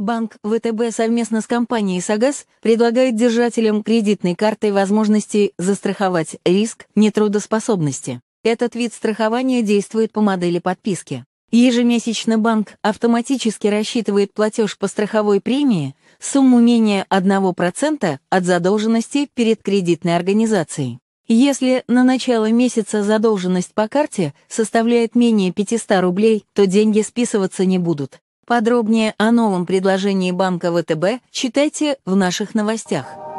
Банк ВТБ совместно с компанией «Сагаз» предлагает держателям кредитной карты возможности застраховать риск нетрудоспособности. Этот вид страхования действует по модели подписки. Ежемесячно банк автоматически рассчитывает платеж по страховой премии сумму менее 1% от задолженности перед кредитной организацией. Если на начало месяца задолженность по карте составляет менее 500 рублей, то деньги списываться не будут. Подробнее о новом предложении банка ВТБ читайте в наших новостях.